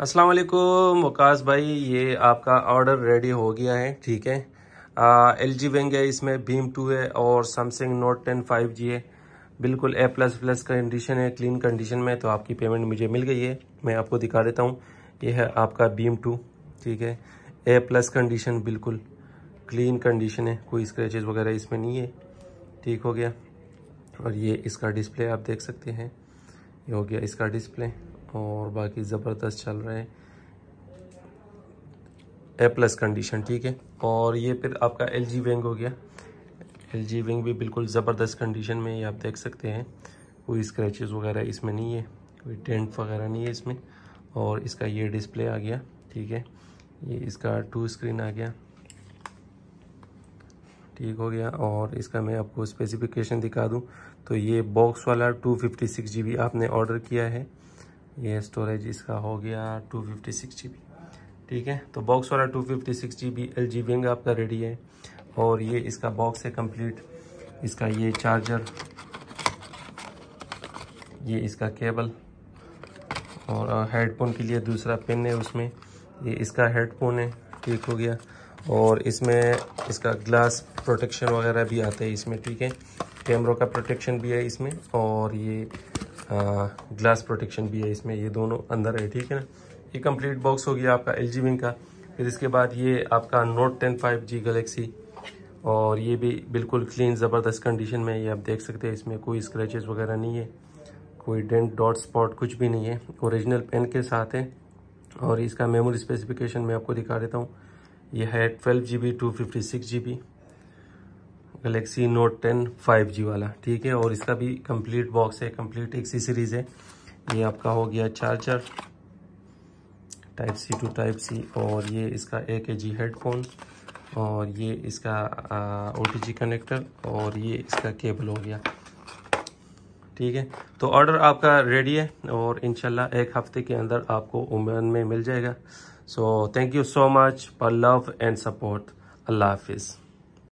अस्सलाम वालेकुम वकास भाई ये आपका ऑर्डर रेडी हो गया है ठीक है एल जी वेंग है इसमें भीम टू है और Samsung note ten five G है बिल्कुल ए प्लस प्लस कंडीशन है क्लीन कंडीशन में तो आपकी पेमेंट मुझे मिल गई है मैं आपको दिखा देता हूँ ये है आपका भीम टू ठीक है ए प्लस कंडीशन बिल्कुल क्लीन कंडीशन है कोई स्क्रैचेज वगैरह इसमें नहीं है ठीक हो गया और ये इसका डिस्प्ले आप देख सकते हैं ये हो गया इसका डिस्प्ले और बाकी ज़बरदस्त चल रहे हैं ए प्लस कंडीशन ठीक है और ये फिर आपका एल जी विंग हो गया एल जी विंग भी बिल्कुल ज़बरदस्त कंडीशन में ये आप देख सकते हैं कोई स्क्रैचेस वगैरह इसमें नहीं है कोई टेंट वगैरह नहीं है इसमें और इसका ये डिस्प्ले आ गया ठीक है ये इसका टू स्क्रीन आ गया ठीक हो गया और इसका मैं आपको स्पेसिफिकेशन दिखा दूं तो ये बॉक्स वाला two fifty six G B आपने ऑर्डर किया है ये स्टोरेज इसका हो गया two fifty six G B ठीक है तो बॉक्स वाला two fifty six G B L G wing आपका रेडी है और ये इसका बॉक्स है कंप्लीट इसका ये चार्जर ये इसका केबल और हेडफोन के लिए दूसरा पिन है उसमें ये इसका हेडफोन है ठीक हो गया और इसमें इसका ग्लास प्रोटेक्शन वगैरह भी आता है इसमें ठीक है कैमरों का प्रोटेक्शन भी है इसमें और ये ग्लास प्रोटेक्शन भी है इसमें ये दोनों अंदर है ठीक है ना ये कंप्लीट बॉक्स हो गया आपका एल जी विंग का फिर इसके बाद ये आपका note ten five G galaxy और ये भी बिल्कुल क्लीन ज़बरदस्त कंडीशन में ये आप देख सकते हैं इसमें कोई स्क्रैचेस वगैरह नहीं है कोई डेंट डॉट स्पॉट कुछ भी नहीं है ओरिजिनल पेन के साथ है और इसका मेमोरी स्पेसिफिकेशन मैं आपको दिखा देता हूँ यह है twelve G B two fifty six G B galaxy note ten five G वाला ठीक है और इसका भी कंप्लीट बॉक्स है कंप्लीट एक सी सीरीज़ है ये आपका हो गया charger type C to type C और ये इसका ए के जी हेडफोन और ये इसका ओ टी जी कनेक्टर और ये इसका केबल हो गया ठीक है तो ऑर्डर आपका रेडी है और इनशाला एक हफ्ते के अंदर आपको उमन में मिल जाएगा so thank you so much for love and support अल्लाह हाफिज़